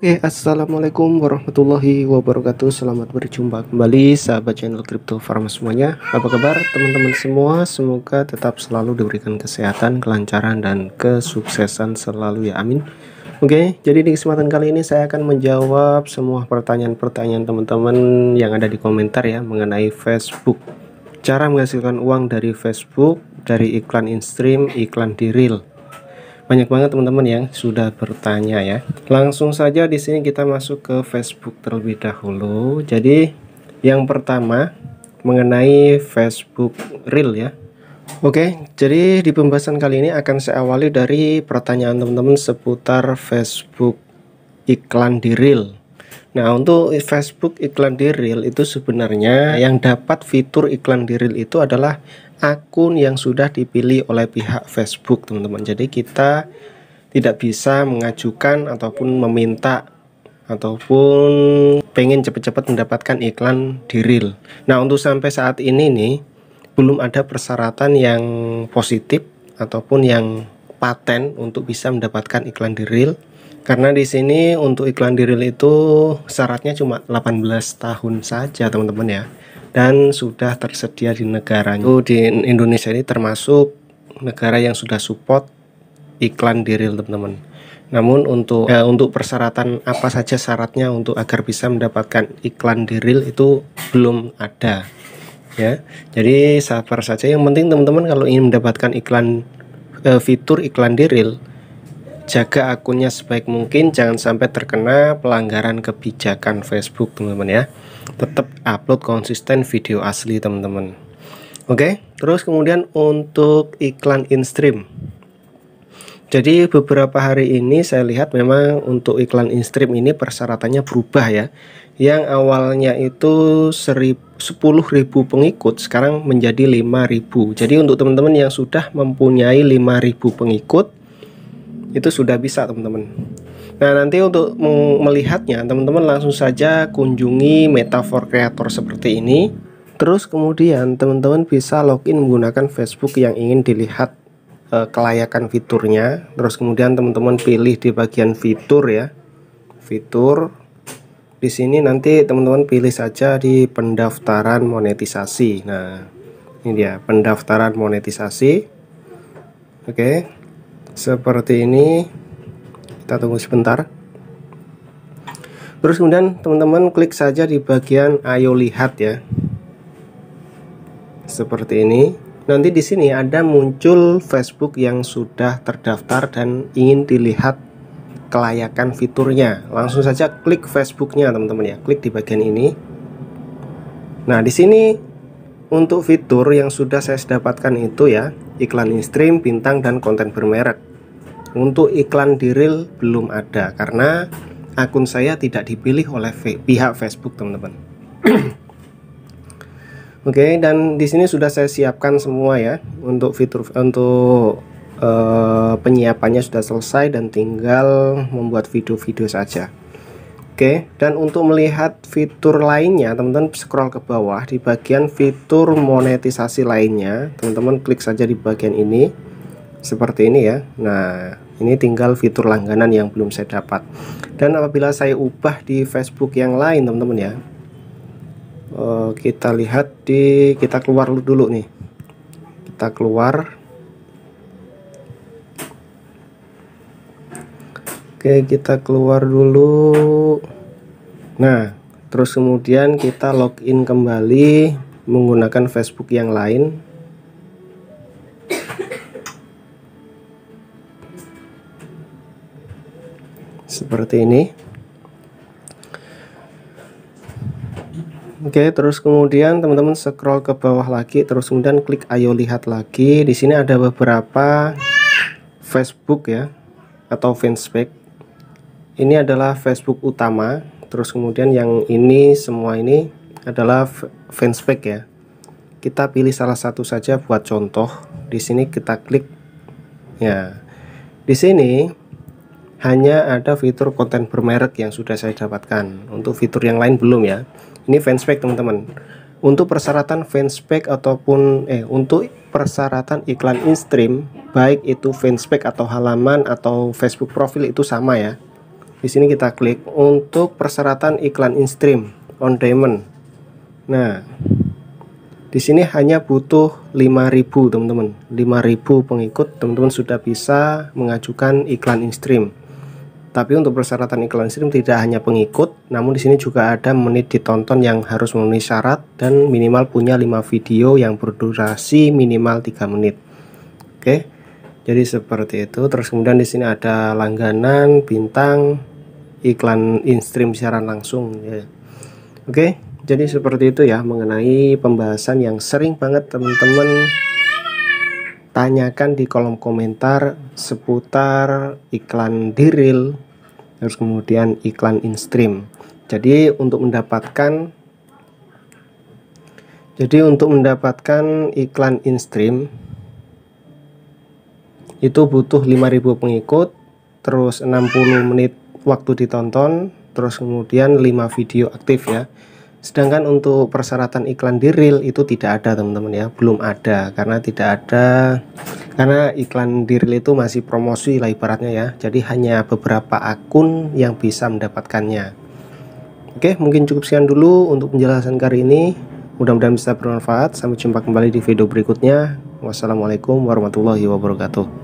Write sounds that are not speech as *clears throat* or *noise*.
Oke, okay, assalamualaikum warahmatullahi wabarakatuh. Selamat berjumpa kembali, sahabat channel Crypto Farm semuanya. Apa kabar, teman-teman semua? Semoga tetap selalu diberikan kesehatan, kelancaran, dan kesuksesan selalu, ya. Amin. Oke, okay, jadi di kesempatan kali ini saya akan menjawab semua pertanyaan-pertanyaan teman-teman yang ada di komentar, ya, mengenai Facebook. Cara menghasilkan uang dari Facebook, dari iklan in-stream, iklan di reel banyak banget teman-teman yang sudah bertanya ya. Langsung saja di sini kita masuk ke Facebook terlebih dahulu. Jadi yang pertama mengenai Facebook Real ya. Oke, jadi di pembahasan kali ini akan saya awali dari pertanyaan teman-teman seputar Facebook iklan di Real. Nah, untuk Facebook iklan di Real itu sebenarnya yang dapat fitur iklan di Real itu adalah akun yang sudah dipilih oleh pihak Facebook teman-teman jadi kita tidak bisa mengajukan ataupun meminta ataupun pengen cepat-cepat mendapatkan iklan di real nah untuk sampai saat ini nih belum ada persyaratan yang positif ataupun yang paten untuk bisa mendapatkan iklan di real karena di sini untuk iklan di real itu syaratnya cuma 18 tahun saja teman-teman ya dan sudah tersedia di negaranya. Itu oh, di Indonesia ini termasuk negara yang sudah support iklan di real teman-teman. Namun untuk eh, untuk persyaratan apa saja syaratnya untuk agar bisa mendapatkan iklan di real itu belum ada. Ya. Jadi sabar saja yang penting teman-teman kalau ingin mendapatkan iklan eh, fitur iklan di real jaga akunnya sebaik mungkin jangan sampai terkena pelanggaran kebijakan Facebook teman-teman ya tetap upload konsisten video asli teman-teman oke terus kemudian untuk iklan instream jadi beberapa hari ini saya lihat memang untuk iklan instream ini persyaratannya berubah ya. Yang awalnya itu 10.000 pengikut sekarang menjadi 5.000. Jadi untuk teman-teman yang sudah mempunyai 5.000 pengikut itu sudah bisa teman-teman Nah nanti untuk melihatnya teman-teman langsung saja kunjungi metafor kreator seperti ini Terus kemudian teman-teman bisa login menggunakan Facebook yang ingin dilihat e, kelayakan fiturnya Terus kemudian teman-teman pilih di bagian fitur ya Fitur di sini nanti teman-teman pilih saja di pendaftaran monetisasi Nah ini dia pendaftaran monetisasi Oke seperti ini kita tunggu sebentar terus kemudian teman-teman klik saja di bagian ayo lihat ya seperti ini nanti di sini ada muncul Facebook yang sudah terdaftar dan ingin dilihat kelayakan fiturnya langsung saja klik Facebooknya teman-teman ya klik di bagian ini nah di sini untuk fitur yang sudah saya dapatkan itu ya iklan in-stream, bintang, dan konten bermerek untuk iklan di reel belum ada karena akun saya tidak dipilih oleh pihak Facebook, teman-teman. *clears throat* Oke, okay, dan di sini sudah saya siapkan semua ya untuk fitur untuk uh, penyiapannya sudah selesai dan tinggal membuat video-video saja. Oke, okay, dan untuk melihat fitur lainnya, teman-teman scroll ke bawah di bagian fitur monetisasi lainnya, teman-teman klik saja di bagian ini seperti ini ya nah ini tinggal fitur langganan yang belum saya dapat dan apabila saya ubah di Facebook yang lain teman-teman ya uh, kita lihat di kita keluar dulu nih kita keluar Oke kita keluar dulu nah terus kemudian kita login kembali menggunakan Facebook yang lain seperti ini Oke, terus kemudian teman-teman scroll ke bawah lagi, terus kemudian klik ayo lihat lagi. Di sini ada beberapa Facebook ya atau fanspage. Ini adalah Facebook utama, terus kemudian yang ini semua ini adalah fanspage ya. Kita pilih salah satu saja buat contoh. Di sini kita klik ya. Di sini hanya ada fitur konten bermerek yang sudah saya dapatkan. Untuk fitur yang lain belum ya. Ini fanspec teman-teman. Untuk persyaratan fanspec ataupun eh untuk persyaratan iklan instream baik itu fanspec atau halaman atau Facebook profil itu sama ya. Di sini kita klik untuk persyaratan iklan instream on demand Nah, di sini hanya butuh 5000 teman-teman 5000 pengikut teman-teman sudah bisa mengajukan iklan in tapi untuk persyaratan iklan stream tidak hanya pengikut, namun di sini juga ada menit ditonton yang harus memenuhi syarat dan minimal punya 5 video yang berdurasi minimal 3 menit. Oke. Jadi seperti itu. Terus kemudian di sini ada langganan, bintang, iklan in-stream siaran langsung ya. Oke, jadi seperti itu ya mengenai pembahasan yang sering banget teman-teman tanyakan di kolom komentar seputar iklan di diril terus kemudian iklan instream jadi untuk mendapatkan jadi untuk mendapatkan iklan instream itu butuh 5000 pengikut terus 60 menit waktu ditonton terus kemudian 5 video aktif ya Sedangkan untuk persyaratan iklan di reel itu tidak ada teman-teman ya, belum ada karena tidak ada karena iklan di reel itu masih promosi lah ibaratnya ya. Jadi hanya beberapa akun yang bisa mendapatkannya. Oke, mungkin cukup sekian dulu untuk penjelasan kali ini. Mudah-mudahan bisa bermanfaat. Sampai jumpa kembali di video berikutnya. Wassalamualaikum warahmatullahi wabarakatuh.